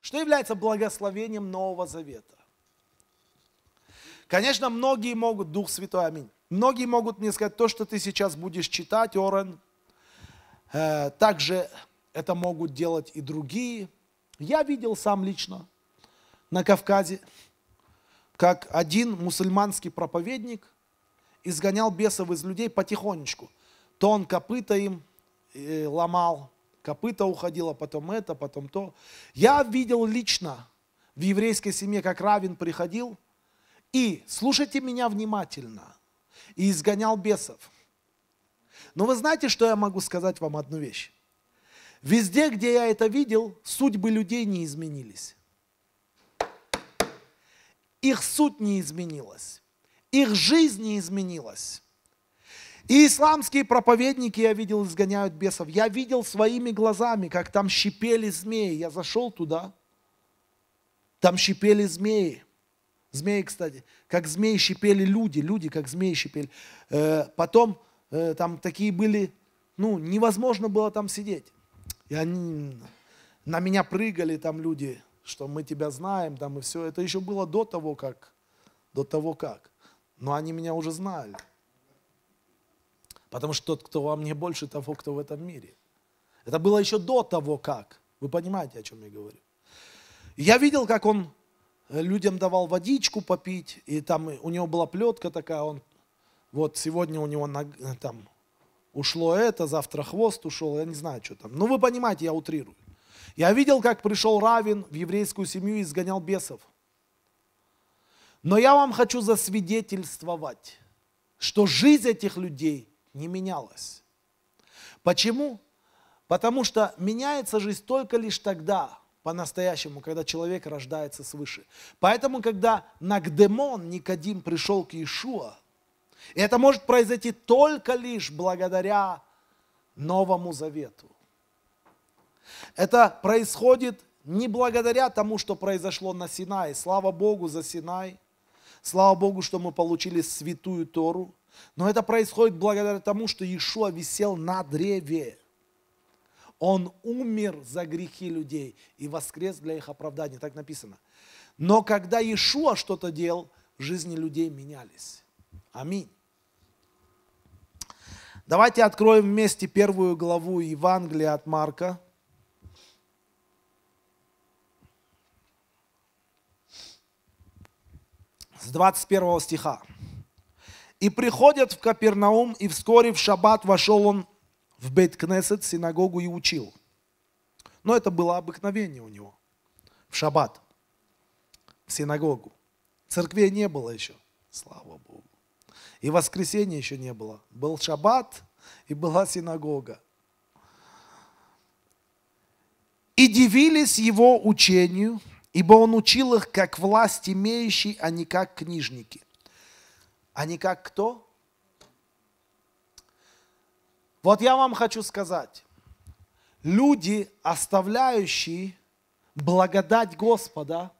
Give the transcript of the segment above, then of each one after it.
Что является благословением Нового Завета? Конечно, многие могут, Дух Святой, аминь, многие могут мне сказать, то, что ты сейчас будешь читать, Орен, э, также это могут делать и другие. Я видел сам лично на Кавказе, как один мусульманский проповедник изгонял бесов из людей потихонечку. То он копыта им э, ломал, копыта уходила, потом это, потом то. Я видел лично в еврейской семье, как Равин приходил, и, слушайте меня внимательно, и изгонял бесов. Но вы знаете, что я могу сказать вам одну вещь? Везде, где я это видел, судьбы людей не изменились. Их суть не изменилась. Их жизнь не изменилась. И исламские проповедники, я видел, изгоняют бесов. Я видел своими глазами, как там щипели змеи. Я зашел туда, там щипели змеи. Змеи, кстати, как змеи щипели люди, люди как змеи щипели. Э, потом э, там такие были, ну, невозможно было там сидеть. И они, на меня прыгали там люди, что мы тебя знаем, там и все. Это еще было до того, как, до того, как. Но они меня уже знали. Потому что тот, кто во мне больше того, кто в этом мире. Это было еще до того, как. Вы понимаете, о чем я говорю. Я видел, как он э, людям давал водичку попить, и там у него была плетка такая, он вот сегодня у него ног, э, там ушло это, завтра хвост ушел, я не знаю, что там. Ну, вы понимаете, я утрирую. Я видел, как пришел Равин в еврейскую семью и изгонял бесов. Но я вам хочу засвидетельствовать, что жизнь этих людей не менялось. Почему? Потому что меняется жизнь только лишь тогда, по-настоящему, когда человек рождается свыше. Поэтому, когда Нагдемон Никодим пришел к Иешуа, и это может произойти только лишь благодаря Новому Завету. Это происходит не благодаря тому, что произошло на Синай. Слава Богу за Синай. Слава Богу, что мы получили святую Тору – но это происходит благодаря тому, что Иешуа висел на древе. Он умер за грехи людей и воскрес для их оправдания. Так написано. Но когда Иешуа что-то делал, жизни людей менялись. Аминь. Давайте откроем вместе первую главу Евангелия от Марка. С 21 стиха. И приходят в Капернаум, и вскоре в шаббат вошел он в Бейт-Кнессет, синагогу и учил. Но это было обыкновение у него. В шаббат. В синагогу. Церквей не было еще. Слава Богу. И воскресенье еще не было. Был шаббат и была синагога. И дивились его учению, ибо он учил их как власть имеющий, а не как книжники а не как кто? Вот я вам хочу сказать, люди, оставляющие благодать Господа,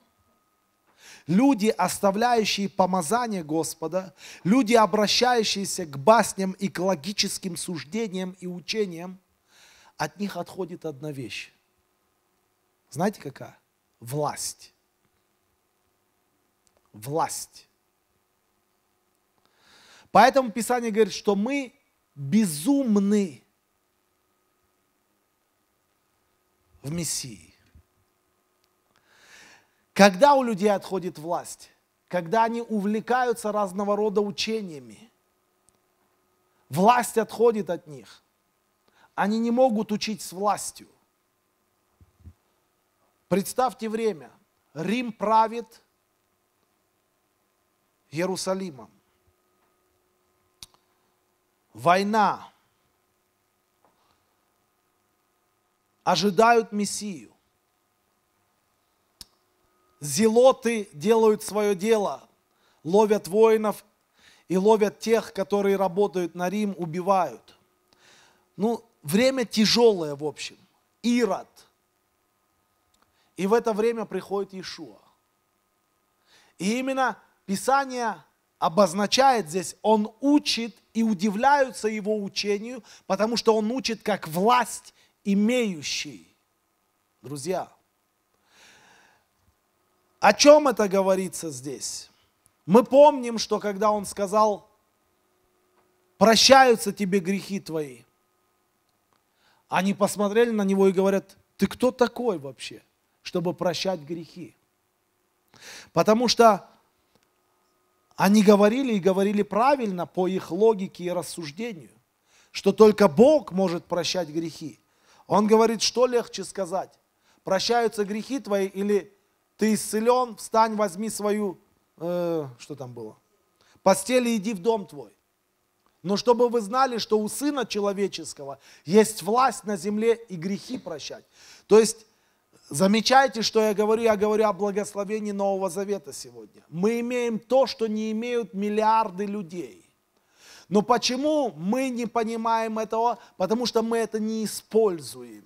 люди, оставляющие помазание Господа, люди, обращающиеся к басням и к логическим суждениям и учениям, от них отходит одна вещь. Знаете какая? Власть. Власть. Поэтому Писание говорит, что мы безумны в Мессии. Когда у людей отходит власть, когда они увлекаются разного рода учениями, власть отходит от них. Они не могут учить с властью. Представьте время. Рим правит Иерусалимом война, ожидают Мессию. Зелоты делают свое дело, ловят воинов и ловят тех, которые работают на Рим, убивают. Ну, время тяжелое, в общем. Ирод. И в это время приходит Иешуа. И именно Писание обозначает здесь, он учит и удивляются его учению, потому что он учит как власть имеющий. Друзья, о чем это говорится здесь? Мы помним, что когда он сказал, прощаются тебе грехи твои, они посмотрели на него и говорят, ты кто такой вообще, чтобы прощать грехи? Потому что они говорили и говорили правильно по их логике и рассуждению, что только Бог может прощать грехи. Он говорит, что легче сказать? Прощаются грехи твои или ты исцелен, встань, возьми свою, э, что там было, постель и иди в дом твой. Но чтобы вы знали, что у Сына Человеческого есть власть на земле и грехи прощать. То есть Замечайте, что я говорю, я говорю о благословении Нового Завета сегодня. Мы имеем то, что не имеют миллиарды людей. Но почему мы не понимаем этого? Потому что мы это не используем.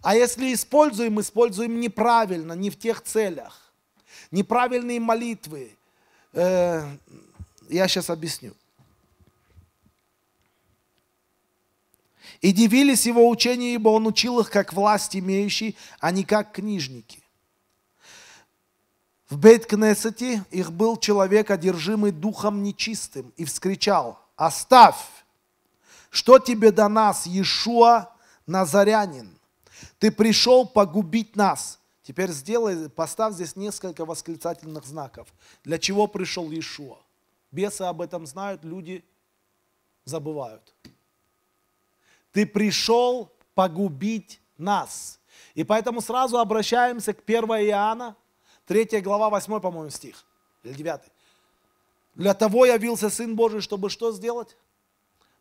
А если используем, используем неправильно, не в тех целях. Неправильные молитвы. Э, я сейчас объясню. и дивились его учению, ибо он учил их как власть имеющий, а не как книжники. В Бейт-Кнессете их был человек, одержимый духом нечистым, и вскричал, «Оставь! Что тебе до нас, Иешуа Назарянин? Ты пришел погубить нас!» Теперь сделай, поставь здесь несколько восклицательных знаков. Для чего пришел Иешуа? Бесы об этом знают, люди забывают. Ты пришел погубить нас. И поэтому сразу обращаемся к 1 Иоанна, 3 глава, 8, по-моему, стих, или 9. Для того явился Сын Божий, чтобы что сделать?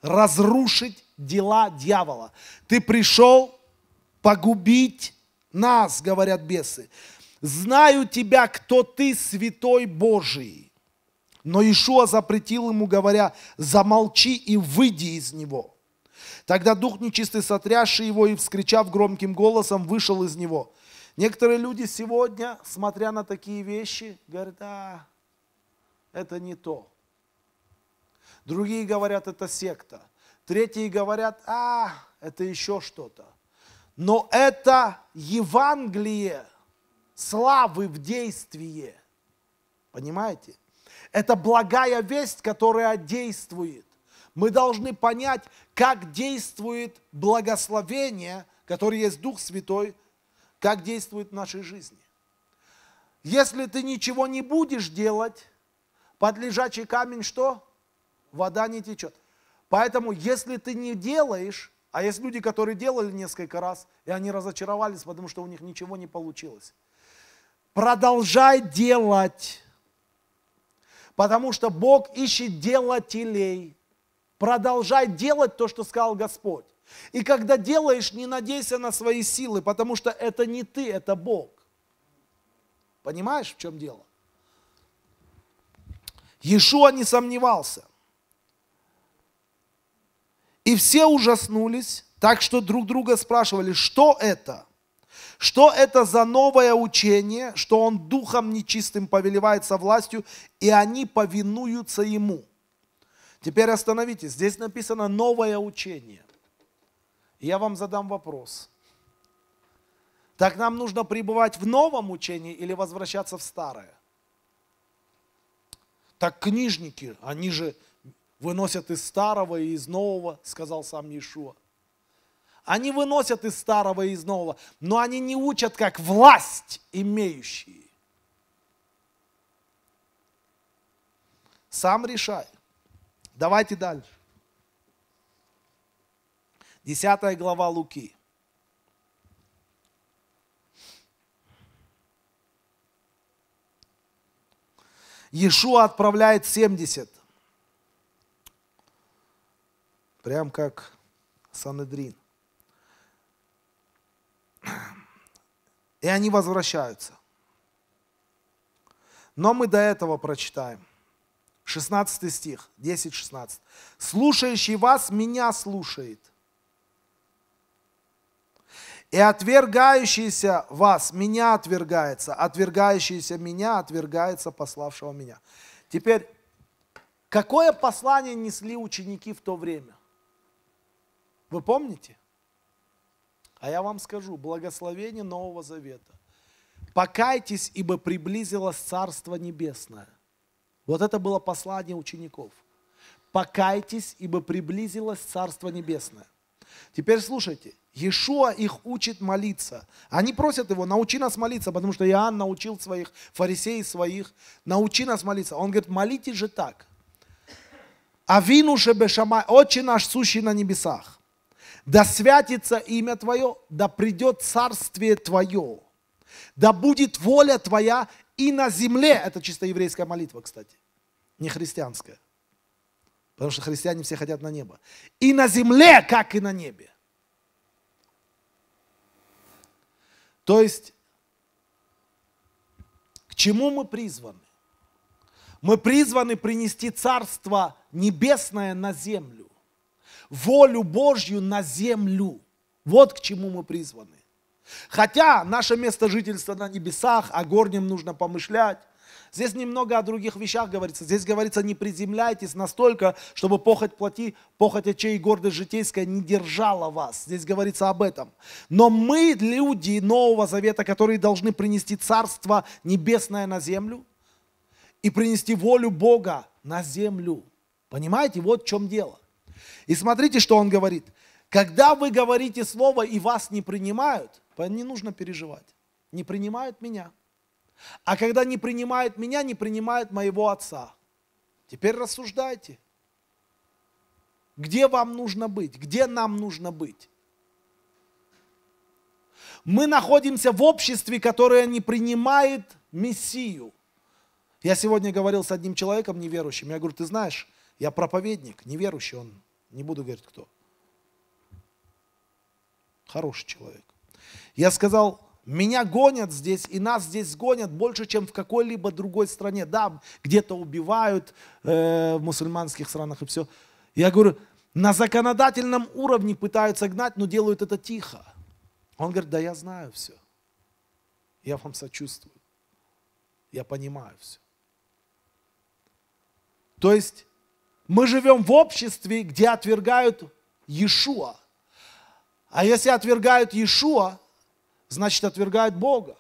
Разрушить дела дьявола. Ты пришел погубить нас, говорят бесы. Знаю тебя, кто ты, святой Божий. Но Ишуа запретил ему, говоря, замолчи и выйди из него. Тогда дух нечистый, сотрясший его и вскричав громким голосом, вышел из него. Некоторые люди сегодня, смотря на такие вещи, говорят, а, это не то. Другие говорят, это секта. Третьи говорят, а, это еще что-то. Но это Евангелие славы в действии. Понимаете? Это благая весть, которая действует. Мы должны понять, как действует благословение, которое есть Дух Святой, как действует в нашей жизни. Если ты ничего не будешь делать, под лежачий камень что? Вода не течет. Поэтому, если ты не делаешь, а есть люди, которые делали несколько раз, и они разочаровались, потому что у них ничего не получилось. Продолжай делать, потому что Бог ищет делателей. Продолжай делать то, что сказал Господь. И когда делаешь, не надейся на свои силы, потому что это не ты, это Бог. Понимаешь, в чем дело? Иешуа не сомневался. И все ужаснулись, так что друг друга спрашивали, что это? Что это за новое учение, что он духом нечистым повелевает со властью, и они повинуются ему – Теперь остановитесь. Здесь написано новое учение. Я вам задам вопрос. Так нам нужно пребывать в новом учении или возвращаться в старое? Так книжники, они же выносят из старого и из нового, сказал сам Иешуа. Они выносят из старого и из нового, но они не учат, как власть имеющие. Сам решай. Давайте дальше. Десятая глава Луки. Иешуа отправляет 70. Прям как Санедрин. И они возвращаются. Но мы до этого прочитаем – 16 стих, 10-16. «Слушающий вас меня слушает, и отвергающийся вас меня отвергается, отвергающийся меня отвергается пославшего меня». Теперь, какое послание несли ученики в то время? Вы помните? А я вам скажу, благословение Нового Завета. Покайтесь, ибо приблизилось Царство Небесное. Вот это было послание учеников. Покайтесь, ибо приблизилось Царство Небесное. Теперь слушайте, Иешуа их учит молиться. Они просят его, научи нас молиться, потому что Иоанн научил своих, фарисеев своих, научи нас молиться. Он говорит, молитесь же так. Авину шебешамай, отче наш, сущий на небесах. Да святится имя Твое, да придет царствие Твое. Да будет воля твоя и на земле. Это чисто еврейская молитва, кстати, не христианская. Потому что христиане все хотят на небо. И на земле, как и на небе. То есть, к чему мы призваны? Мы призваны принести Царство Небесное на землю, волю Божью на землю. Вот к чему мы призваны. Хотя наше место жительства на небесах, о горнем нужно помышлять. Здесь немного о других вещах говорится. Здесь говорится, не приземляйтесь настолько, чтобы похоть плоти, похоть очей и гордость житейская не держала вас. Здесь говорится об этом. Но мы, люди Нового Завета, которые должны принести Царство Небесное на землю и принести волю Бога на землю. Понимаете, вот в чем дело. И смотрите, что он говорит. Когда вы говорите слово и вас не принимают – не нужно переживать. Не принимают меня. А когда не принимают меня, не принимают моего отца. Теперь рассуждайте. Где вам нужно быть? Где нам нужно быть? Мы находимся в обществе, которое не принимает Мессию. Я сегодня говорил с одним человеком неверующим. Я говорю, ты знаешь, я проповедник, неверующий он. Не буду говорить, кто. Хороший человек. Я сказал, меня гонят здесь, и нас здесь гонят больше, чем в какой-либо другой стране. Да, где-то убивают э, в мусульманских странах и все. Я говорю, на законодательном уровне пытаются гнать, но делают это тихо. Он говорит, да я знаю все. Я вам сочувствую. Я понимаю все. То есть мы живем в обществе, где отвергают Иешуа. А если отвергают Иешуа, значит отвергают Бога.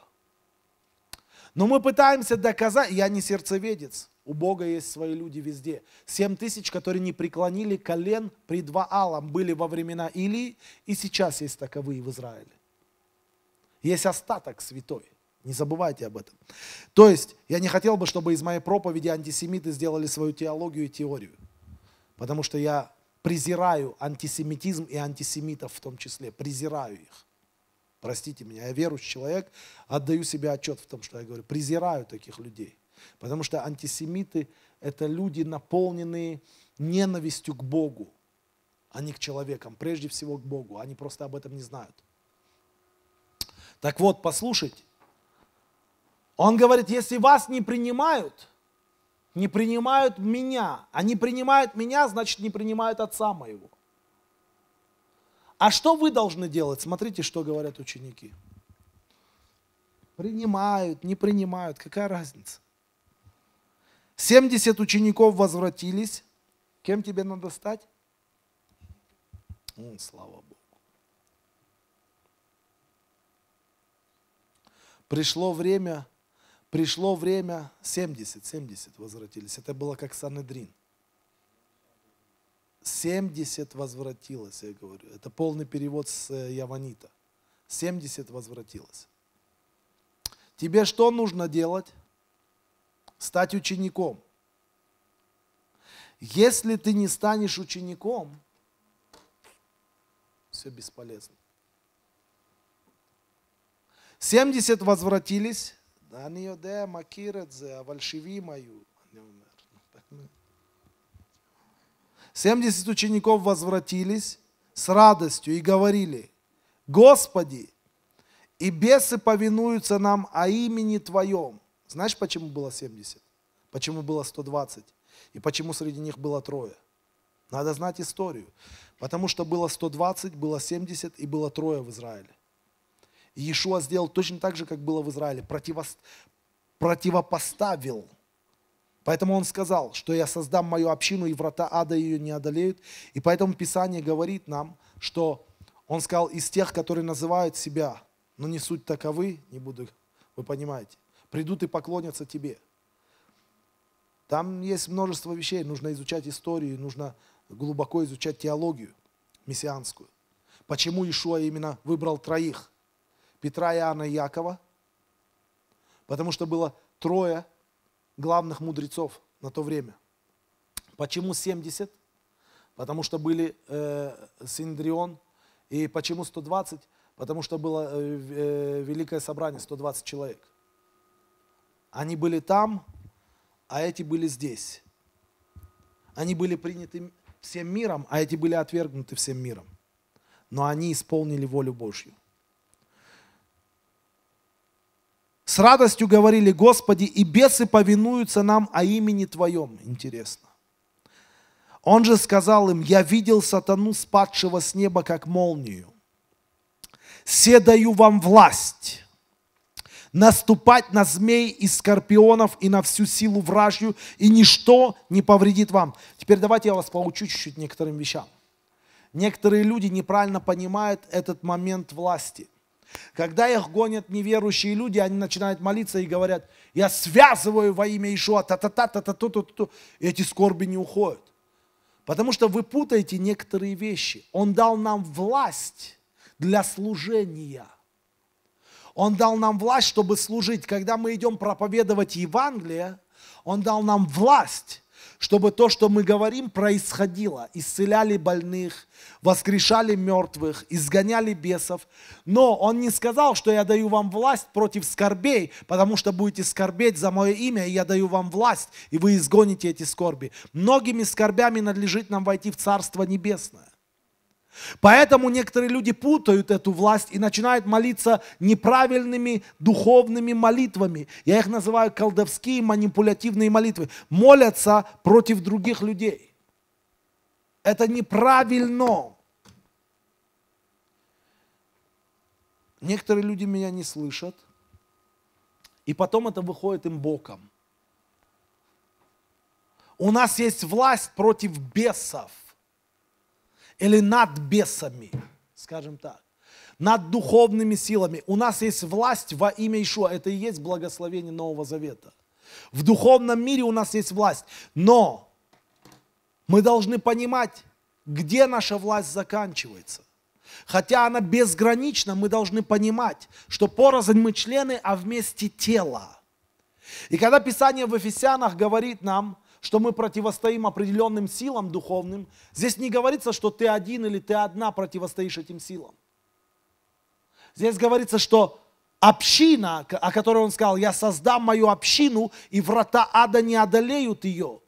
Но мы пытаемся доказать, я не сердцеведец, у Бога есть свои люди везде. Семь тысяч, которые не преклонили колен при два алам были во времена Илии, и сейчас есть таковые в Израиле. Есть остаток святой. Не забывайте об этом. То есть, я не хотел бы, чтобы из моей проповеди антисемиты сделали свою теологию и теорию. Потому что я презираю антисемитизм и антисемитов в том числе, презираю их. Простите меня, я верующий человек, отдаю себе отчет в том, что я говорю, презираю таких людей. Потому что антисемиты – это люди, наполненные ненавистью к Богу, а не к человекам, прежде всего к Богу. Они просто об этом не знают. Так вот, послушайте. Он говорит, если вас не принимают, не принимают меня, они а принимают меня, значит, не принимают отца моего. А что вы должны делать? Смотрите, что говорят ученики. Принимают, не принимают, какая разница? 70 учеников возвратились. Кем тебе надо стать? Ну, слава Богу. Пришло время, пришло время, 70, 70 возвратились. Это было как Санедрин. 70 возвратилось, я говорю. Это полный перевод с э, Яванита. 70 возвратилось. Тебе что нужно делать? Стать учеником. Если ты не станешь учеником, все бесполезно. 70 возвратились. Да Они Макирадзе, а Авальшеви мою. 70 учеников возвратились с радостью и говорили, «Господи, и бесы повинуются нам о имени Твоем». Знаешь, почему было 70? Почему было 120? И почему среди них было трое? Надо знать историю. Потому что было 120, было 70 и было трое в Израиле. И Иешуа сделал точно так же, как было в Израиле. Противос... Противопоставил – Поэтому он сказал, что я создам мою общину, и врата ада ее не одолеют. И поэтому Писание говорит нам, что он сказал, из тех, которые называют себя, но не суть таковы, не буду, вы понимаете, придут и поклонятся тебе. Там есть множество вещей, нужно изучать историю, нужно глубоко изучать теологию мессианскую. Почему Ишуа именно выбрал троих? Петра, Иоанна и Якова. Потому что было трое главных мудрецов на то время. Почему 70? Потому что были э, Синдрион. И почему 120? Потому что было э, э великое собрание, 120 человек. Они были там, а эти были здесь. Они были приняты всем миром, а эти были отвергнуты всем миром. Но они исполнили волю Божью. С радостью говорили, Господи, и бесы повинуются нам о имени Твоем. Интересно. Он же сказал им, я видел сатану, спадшего с неба, как молнию. Все даю вам власть наступать на змей и скорпионов и на всю силу вражью, и ничто не повредит вам. Теперь давайте я вас поучу чуть-чуть некоторым вещам. Некоторые люди неправильно понимают этот момент власти – когда их гонят неверующие люди, они начинают молиться и говорят, я связываю во имя Ишуа, та та та та та та та та эти скорби не уходят. Потому что вы путаете некоторые вещи. Он дал нам власть для служения. Он дал нам власть, чтобы служить. Когда мы идем проповедовать Евангелие, Он дал нам власть чтобы то, что мы говорим, происходило. Исцеляли больных, воскрешали мертвых, изгоняли бесов. Но он не сказал, что я даю вам власть против скорбей, потому что будете скорбеть за мое имя, и я даю вам власть, и вы изгоните эти скорби. Многими скорбями надлежит нам войти в Царство Небесное. Поэтому некоторые люди путают эту власть и начинают молиться неправильными духовными молитвами. Я их называю колдовские манипулятивные молитвы. Молятся против других людей. Это неправильно. Некоторые люди меня не слышат, и потом это выходит им боком. У нас есть власть против бесов – или над бесами, скажем так, над духовными силами. У нас есть власть во имя Ишуа. Это и есть благословение Нового Завета. В духовном мире у нас есть власть. Но мы должны понимать, где наша власть заканчивается. Хотя она безгранична, мы должны понимать, что порознь мы члены, а вместе тело. И когда Писание в Ефесянах говорит нам, что мы противостоим определенным силам духовным, здесь не говорится, что ты один или ты одна противостоишь этим силам. Здесь говорится, что община, о которой он сказал, я создам мою общину, и врата ада не одолеют ее –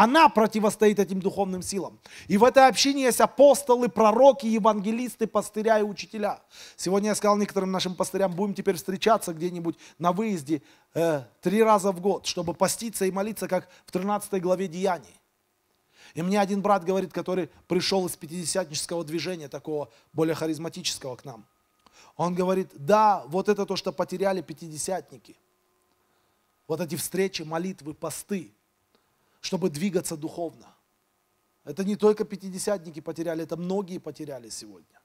она противостоит этим духовным силам. И в этой общине есть апостолы, пророки, евангелисты, пастыря и учителя. Сегодня я сказал некоторым нашим пастырям, будем теперь встречаться где-нибудь на выезде э, три раза в год, чтобы поститься и молиться, как в 13 главе Деяний. И мне один брат говорит, который пришел из пятидесятнического движения, такого более харизматического к нам. Он говорит, да, вот это то, что потеряли пятидесятники. Вот эти встречи, молитвы, посты – чтобы двигаться духовно. Это не только пятидесятники потеряли, это многие потеряли сегодня.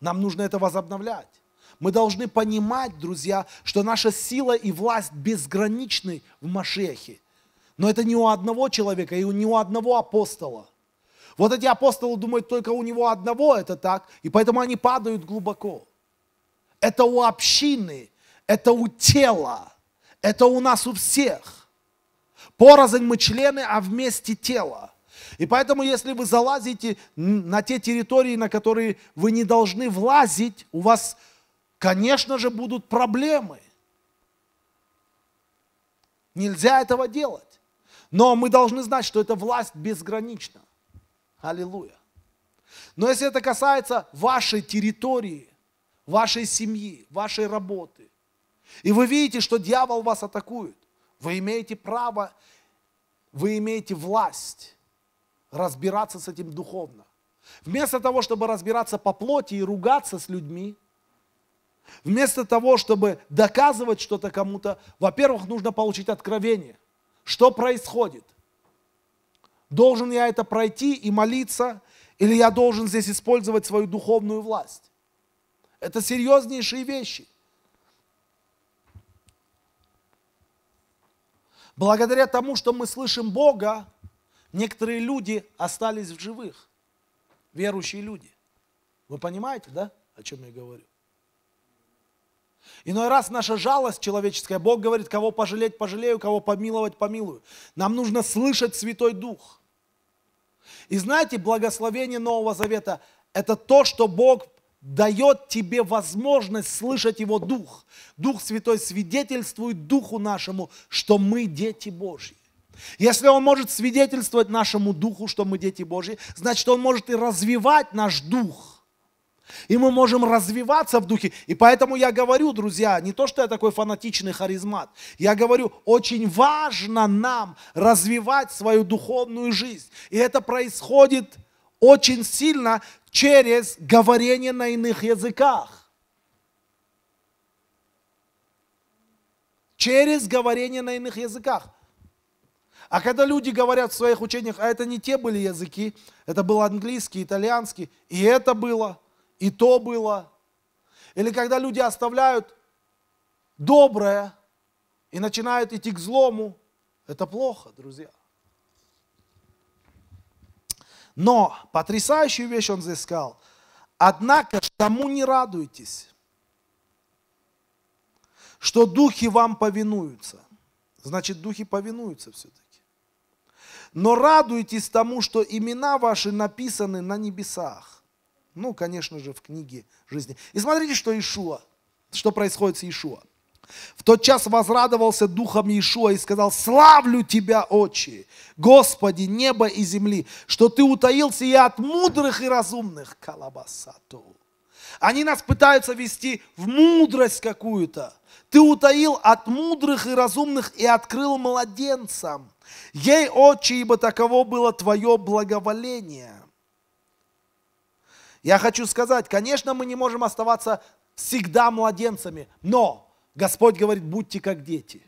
Нам нужно это возобновлять. Мы должны понимать, друзья, что наша сила и власть безграничны в Машехе. Но это не у одного человека и не у одного апостола. Вот эти апостолы думают, только у него одного это так, и поэтому они падают глубоко. Это у общины, это у тела, это у нас у всех – Порознь мы члены, а вместе тело. И поэтому, если вы залазите на те территории, на которые вы не должны влазить, у вас, конечно же, будут проблемы. Нельзя этого делать. Но мы должны знать, что эта власть безгранична. Аллилуйя. Но если это касается вашей территории, вашей семьи, вашей работы, и вы видите, что дьявол вас атакует, вы имеете право, вы имеете власть разбираться с этим духовно. Вместо того, чтобы разбираться по плоти и ругаться с людьми, вместо того, чтобы доказывать что-то кому-то, во-первых, нужно получить откровение. Что происходит? Должен я это пройти и молиться, или я должен здесь использовать свою духовную власть? Это серьезнейшие вещи. Благодаря тому, что мы слышим Бога, некоторые люди остались в живых, верующие люди. Вы понимаете, да, о чем я говорю? Иной раз наша жалость человеческая, Бог говорит, кого пожалеть, пожалею, кого помиловать, помилую. Нам нужно слышать Святой Дух. И знаете, благословение Нового Завета – это то, что Бог дает тебе возможность слышать Его Дух. Дух Святой свидетельствует Духу нашему, что мы дети Божьи. Если Он может свидетельствовать нашему Духу, что мы дети Божьи, значит, Он может и развивать наш Дух – и мы можем развиваться в духе. И поэтому я говорю, друзья, не то, что я такой фанатичный харизмат. Я говорю, очень важно нам развивать свою духовную жизнь. И это происходит очень сильно через говорение на иных языках. Через говорение на иных языках. А когда люди говорят в своих учениях, а это не те были языки, это был английский, итальянский, и это было, и то было. Или когда люди оставляют доброе и начинают идти к злому, это плохо, друзья. Но потрясающую вещь он здесь сказал. Однако ж тому не радуйтесь, что духи вам повинуются. Значит, духи повинуются все-таки. Но радуйтесь тому, что имена ваши написаны на небесах. Ну, конечно же, в книге жизни. И смотрите, что Ишуа, что происходит с Ишуа. В тот час возрадовался духом Иешуа и сказал, «Славлю Тебя, Отче, Господи, небо и земли, что Ты утаился и от мудрых и разумных колобасату». Они нас пытаются вести в мудрость какую-то. Ты утаил от мудрых и разумных и открыл младенцам. Ей, Отче, ибо таково было Твое благоволение. Я хочу сказать, конечно, мы не можем оставаться всегда младенцами, но Господь говорит, будьте как дети.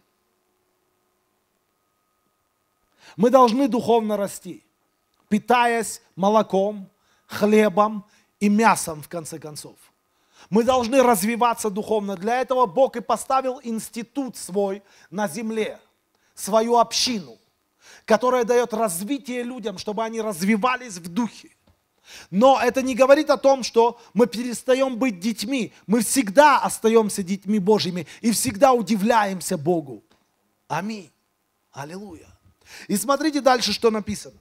Мы должны духовно расти, питаясь молоком, хлебом и мясом, в конце концов. Мы должны развиваться духовно. Для этого Бог и поставил институт свой на земле, свою общину, которая дает развитие людям, чтобы они развивались в духе. Но это не говорит о том, что мы перестаем быть детьми. Мы всегда остаемся детьми Божьими и всегда удивляемся Богу. Аминь. Аллилуйя. И смотрите дальше, что написано.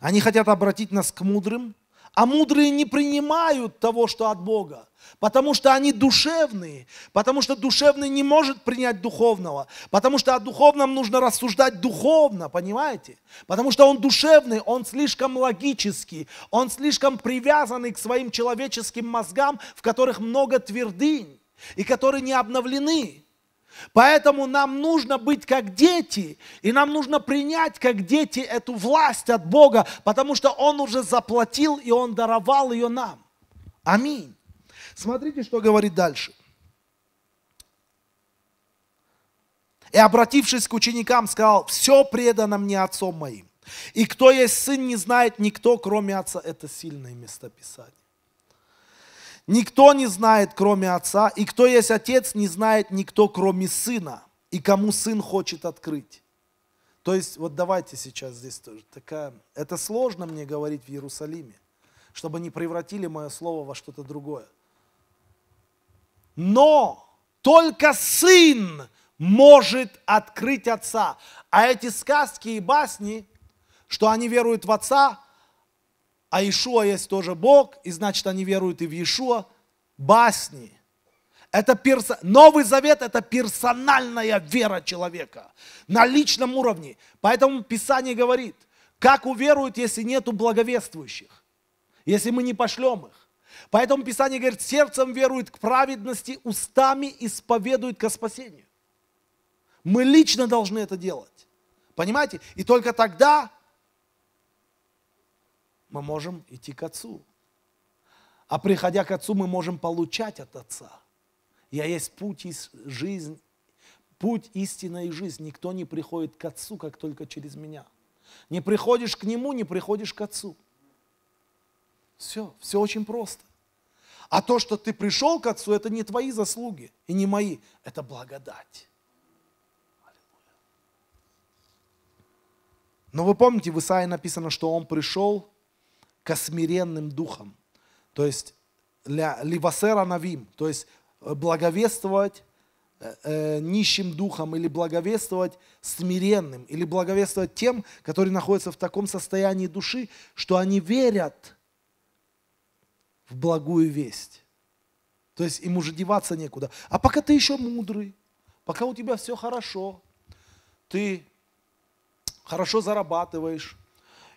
Они хотят обратить нас к мудрым, а мудрые не принимают того, что от Бога, потому что они душевные, потому что душевный не может принять духовного, потому что о духовном нужно рассуждать духовно, понимаете? Потому что он душевный, он слишком логический, он слишком привязанный к своим человеческим мозгам, в которых много твердынь и которые не обновлены. Поэтому нам нужно быть как дети, и нам нужно принять как дети эту власть от Бога, потому что Он уже заплатил, и Он даровал ее нам. Аминь. Смотрите, что говорит дальше. И, обратившись к ученикам, сказал, все предано мне Отцом моим. И кто есть Сын, не знает никто, кроме Отца. Это сильное местописание. Никто не знает, кроме Отца, и кто есть Отец, не знает никто, кроме Сына, и кому Сын хочет открыть. То есть, вот давайте сейчас здесь тоже такая... Это сложно мне говорить в Иерусалиме, чтобы не превратили мое слово во что-то другое. Но только Сын может открыть Отца. А эти сказки и басни, что они веруют в Отца – а Ишуа есть тоже Бог, и значит они веруют и в Ишуа, басни. Это перс... Новый Завет – это персональная вера человека на личном уровне. Поэтому Писание говорит, как уверуют, если нету благовествующих, если мы не пошлем их. Поэтому Писание говорит, сердцем верует к праведности, устами исповедует ко спасению. Мы лично должны это делать. Понимаете? И только тогда мы можем идти к Отцу. А приходя к Отцу, мы можем получать от Отца. Я есть путь и жизнь, путь истинной жизни. Никто не приходит к Отцу, как только через меня. Не приходишь к Нему, не приходишь к Отцу. Все, все очень просто. А то, что ты пришел к Отцу, это не твои заслуги и не мои, это благодать. Но вы помните, в Исаии написано, что Он пришел ко смиренным духом. То есть ливасера навим, то есть э, благовествовать э, э, нищим духом или благовествовать смиренным, или благовествовать тем, которые находятся в таком состоянии души, что они верят в благую весть. То есть им уже деваться некуда. А пока ты еще мудрый, пока у тебя все хорошо, ты хорошо зарабатываешь,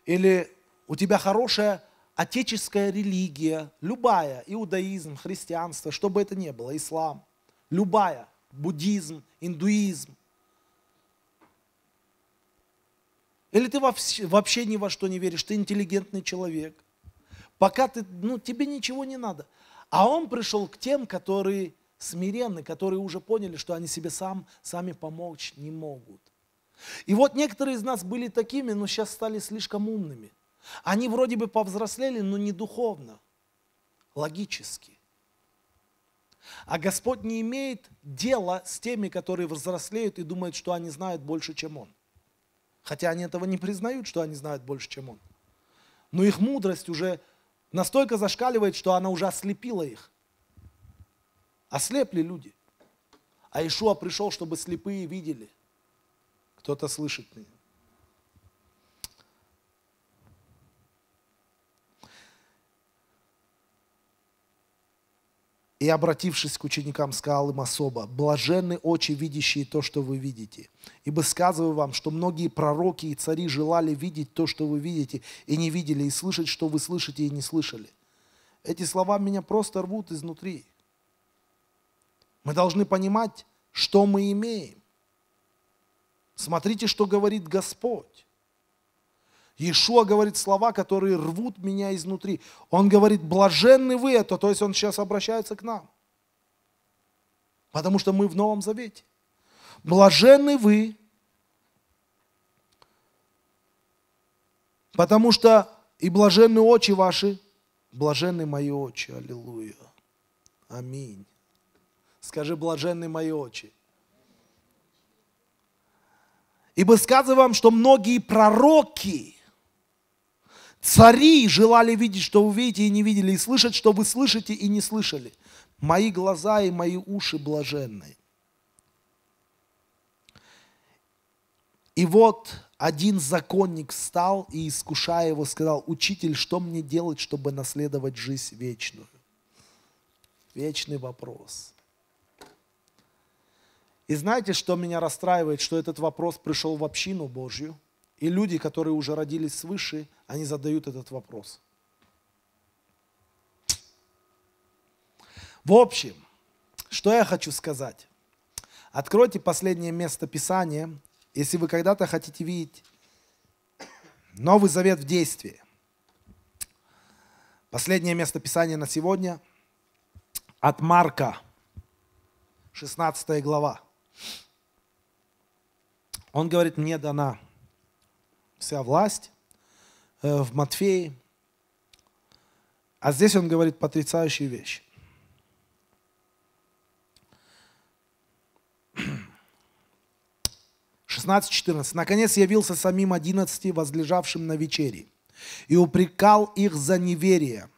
или у тебя хорошая отеческая религия, любая, иудаизм, христианство, что бы это ни было, ислам, любая, буддизм, индуизм. Или ты вообще ни во что не веришь, ты интеллигентный человек. Пока ты, ну, тебе ничего не надо. А он пришел к тем, которые смиренны, которые уже поняли, что они себе сам, сами помочь не могут. И вот некоторые из нас были такими, но сейчас стали слишком умными – они вроде бы повзрослели, но не духовно, логически. А Господь не имеет дела с теми, которые взрослеют и думают, что они знают больше, чем Он. Хотя они этого не признают, что они знают больше, чем Он. Но их мудрость уже настолько зашкаливает, что она уже ослепила их. Ослепли люди. А Ишуа пришел, чтобы слепые видели. Кто-то слышит меня. и, обратившись к ученикам, сказал им особо, «Блаженны очи, видящие то, что вы видите. Ибо сказываю вам, что многие пророки и цари желали видеть то, что вы видите, и не видели, и слышать, что вы слышите, и не слышали». Эти слова меня просто рвут изнутри. Мы должны понимать, что мы имеем. Смотрите, что говорит Господь. Иешуа говорит слова, которые рвут меня изнутри. Он говорит, блаженны вы это, то есть он сейчас обращается к нам. Потому что мы в Новом Завете. Блаженны вы, потому что и блаженны очи ваши, блаженны мои очи, аллилуйя. Аминь. Скажи, блаженны мои очи. Ибо сказываю вам, что многие пророки Цари желали видеть, что вы видите и не видели, и слышать, что вы слышите и не слышали. Мои глаза и мои уши блаженные. И вот один законник встал и, искушая его, сказал, «Учитель, что мне делать, чтобы наследовать жизнь вечную?» Вечный вопрос. И знаете, что меня расстраивает? Что этот вопрос пришел в общину Божью, и люди, которые уже родились свыше, они задают этот вопрос. В общем, что я хочу сказать. Откройте последнее место Писания, если вы когда-то хотите видеть Новый Завет в действии. Последнее место Писания на сегодня от Марка, 16 глава. Он говорит, мне дана вся власть э, в Матфеи. А здесь он говорит потрясающие вещи. Шестнадцать, «Наконец явился самим одиннадцати, возлежавшим на вечере, и упрекал их за неверие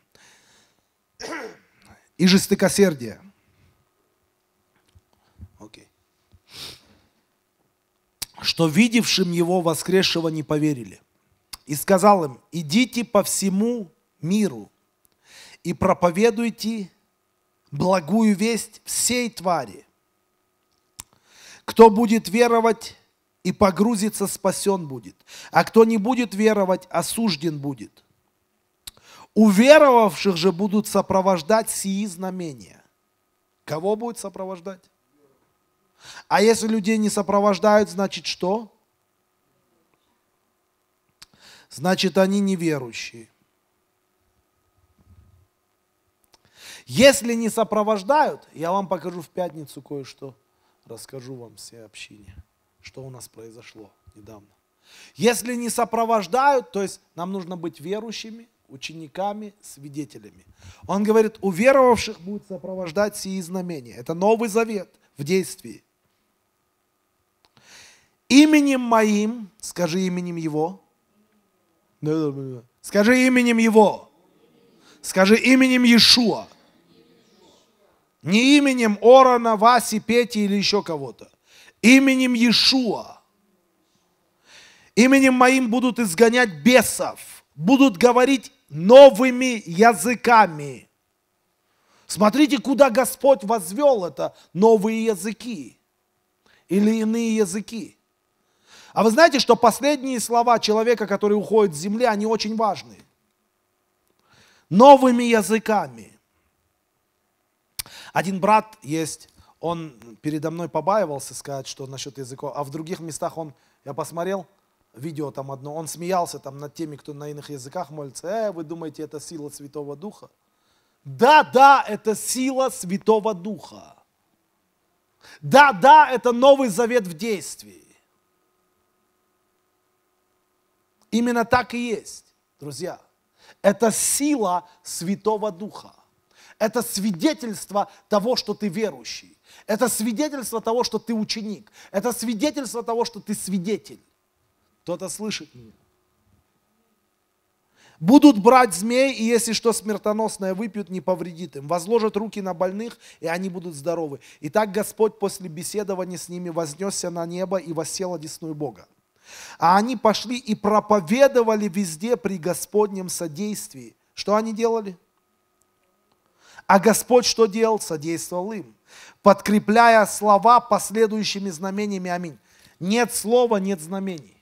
и жестокосердие, что видевшим его воскресшего не поверили. И сказал им, идите по всему миру и проповедуйте благую весть всей твари. Кто будет веровать и погрузится, спасен будет. А кто не будет веровать, осужден будет. Уверовавших же будут сопровождать сии знамения. Кого будет сопровождать? А если людей не сопровождают, значит что? Значит, они неверующие. Если не сопровождают, я вам покажу в пятницу кое-что, расскажу вам все общине, что у нас произошло недавно. Если не сопровождают, то есть нам нужно быть верующими, учениками, свидетелями. Он говорит, у веровавших будет сопровождать сии знамения. Это Новый Завет в действии именем моим, скажи именем его. Скажи именем его. Скажи именем Иешуа. Не именем Орона, Васи, Пети или еще кого-то. Именем Иешуа. Именем моим будут изгонять бесов. Будут говорить новыми языками. Смотрите, куда Господь возвел это новые языки или иные языки. А вы знаете, что последние слова человека, который уходит с земли, они очень важны. Новыми языками. Один брат есть, он передо мной побаивался сказать, что насчет языков, а в других местах он, я посмотрел, видео там одно, он смеялся там над теми, кто на иных языках молится, э, вы думаете, это сила Святого Духа? Да, да, это сила Святого Духа. Да, да, это Новый Завет в действии. Именно так и есть, друзья. Это сила Святого Духа. Это свидетельство того, что ты верующий. Это свидетельство того, что ты ученик. Это свидетельство того, что ты свидетель. Кто-то слышит меня. Будут брать змей, и если что смертоносное выпьют, не повредит им. Возложат руки на больных, и они будут здоровы. И так Господь после беседования с ними вознесся на небо и воссел одесную Бога. А они пошли и проповедовали везде при Господнем содействии. Что они делали? А Господь что делал? Содействовал им, подкрепляя слова последующими знамениями. Аминь. Нет слова, нет знамений.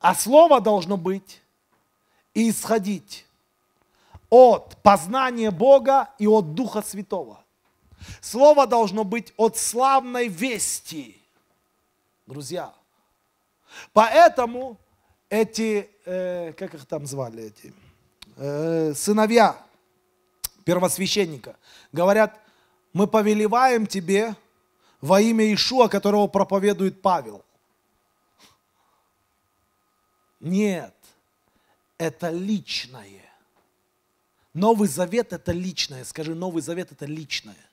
А слово должно быть и исходить от познания Бога и от Духа Святого. Слово должно быть от славной вести – друзья. Поэтому эти, э, как их там звали, эти э, сыновья первосвященника, говорят, мы повелеваем тебе во имя Ишуа, которого проповедует Павел. Нет, это личное. Новый Завет это личное. Скажи, Новый Завет это личное.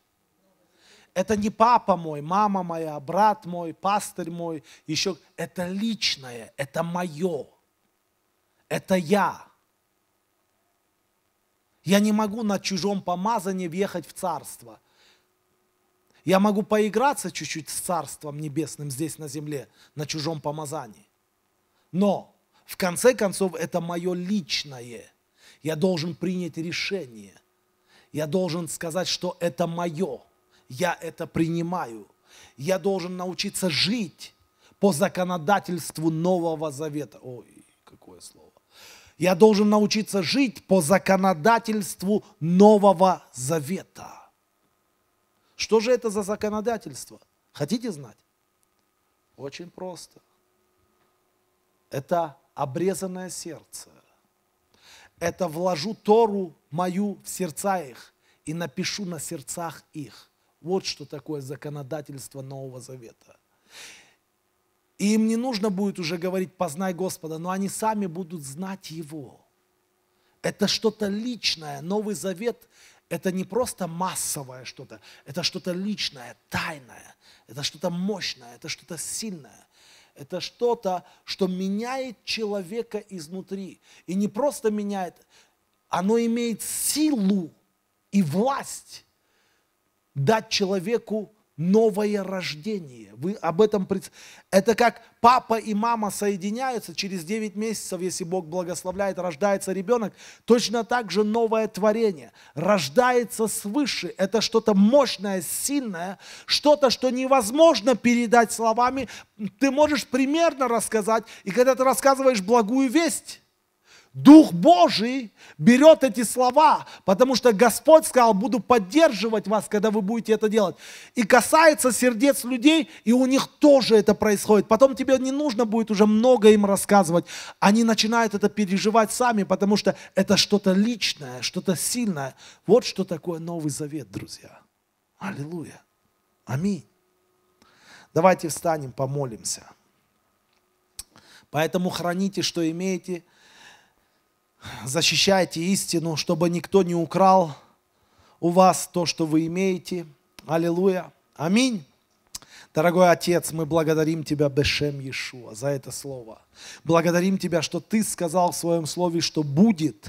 Это не папа мой, мама моя, брат мой, пастырь мой, еще. Это личное, это мое, это я. Я не могу на чужом помазании въехать в царство. Я могу поиграться чуть-чуть с Царством Небесным здесь на земле, на чужом помазании. Но, в конце концов, это мое личное. Я должен принять решение. Я должен сказать, что это мое я это принимаю. Я должен научиться жить по законодательству Нового Завета. Ой, какое слово. Я должен научиться жить по законодательству Нового Завета. Что же это за законодательство? Хотите знать? Очень просто. Это обрезанное сердце. Это вложу Тору мою в сердца их и напишу на сердцах их. Вот что такое законодательство Нового Завета. И им не нужно будет уже говорить «познай Господа», но они сами будут знать Его. Это что-то личное. Новый Завет – это не просто массовое что-то, это что-то личное, тайное, это что-то мощное, это что-то сильное. Это что-то, что меняет человека изнутри. И не просто меняет, оно имеет силу и власть дать человеку новое рождение. Вы об этом... Пред... Это как папа и мама соединяются, через 9 месяцев, если Бог благословляет, рождается ребенок. Точно так же новое творение. Рождается свыше. Это что-то мощное, сильное, что-то, что невозможно передать словами. Ты можешь примерно рассказать, и когда ты рассказываешь благую весть, Дух Божий берет эти слова, потому что Господь сказал, буду поддерживать вас, когда вы будете это делать. И касается сердец людей, и у них тоже это происходит. Потом тебе не нужно будет уже много им рассказывать. Они начинают это переживать сами, потому что это что-то личное, что-то сильное. Вот что такое Новый Завет, друзья. Аллилуйя. Аминь. Давайте встанем, помолимся. Поэтому храните, что имеете – защищайте истину, чтобы никто не украл у вас то, что вы имеете. Аллилуйя. Аминь. Дорогой Отец, мы благодарим Тебя, Бешем Иешуа, за это слово. Благодарим Тебя, что Ты сказал в Своем Слове, что будет,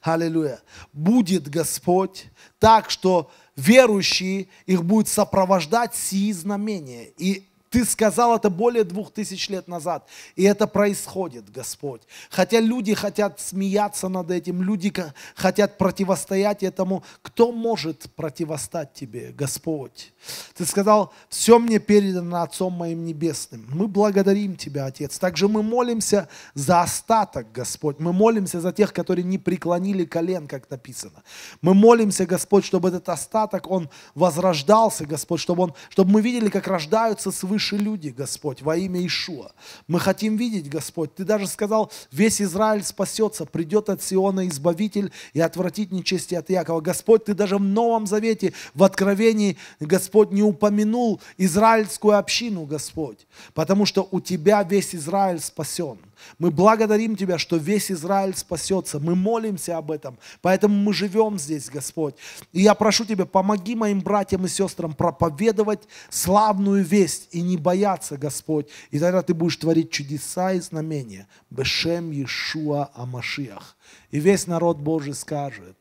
аллилуйя, будет Господь так, что верующие, их будет сопровождать сии знамения. И ты сказал это более двух тысяч лет назад. И это происходит, Господь. Хотя люди хотят смеяться над этим, люди хотят противостоять этому. Кто может противостать Тебе, Господь? Ты сказал, все мне передано Отцом моим Небесным. Мы благодарим Тебя, Отец. Также мы молимся за остаток, Господь. Мы молимся за тех, которые не преклонили колен, как написано. Мы молимся, Господь, чтобы этот остаток, он возрождался, Господь, чтобы, он, чтобы мы видели, как рождаются свыше выше люди, Господь, во имя Ишуа. Мы хотим видеть, Господь, Ты даже сказал, весь Израиль спасется, придет от Сиона Избавитель и отвратит нечести от Якова. Господь, Ты даже в Новом Завете, в Откровении, Господь, не упомянул израильскую общину, Господь, потому что у Тебя весь Израиль спасен. Мы благодарим Тебя, что весь Израиль спасется. Мы молимся об этом. Поэтому мы живем здесь, Господь. И я прошу Тебя, помоги моим братьям и сестрам проповедовать славную весть и не бояться, Господь. И тогда Ты будешь творить чудеса и знамения. Бешем Иешуа Амашиах. И весь народ Божий скажет.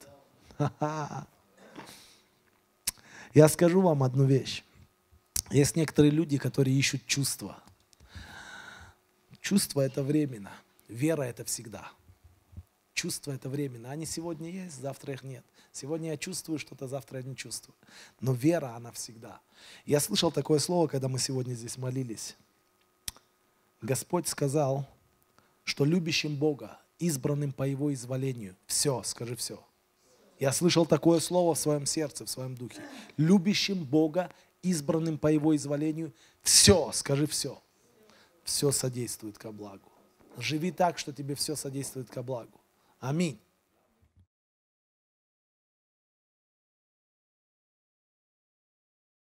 Ха-ха. Я скажу вам одну вещь. Есть некоторые люди, которые ищут чувства. Чувство – это временно, вера – это всегда. Чувство это временно. Они сегодня есть, завтра их нет. Сегодня я чувствую что-то, завтра я не чувствую. Но вера, она всегда. Я слышал такое слово, когда мы сегодня здесь молились. Господь сказал, что любящим Бога, избранным по Его изволению, все, скажи все. Я слышал такое слово в своем сердце, в своем духе. Любящим Бога, избранным по Его изволению, все, скажи все все содействует ко благу. Живи так, что тебе все содействует ко благу. Аминь.